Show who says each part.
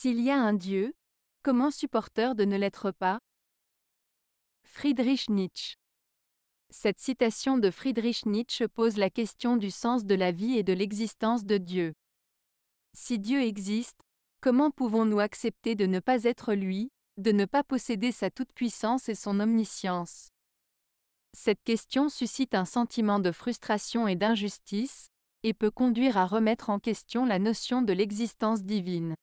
Speaker 1: S'il y a un Dieu, comment supporter de ne l'être pas Friedrich Nietzsche. Cette citation de Friedrich Nietzsche pose la question du sens de la vie et de l'existence de Dieu. Si Dieu existe, comment pouvons-nous accepter de ne pas être lui, de ne pas posséder sa toute-puissance et son omniscience Cette question suscite un sentiment de frustration et d'injustice, et peut conduire à remettre en question la notion de l'existence divine.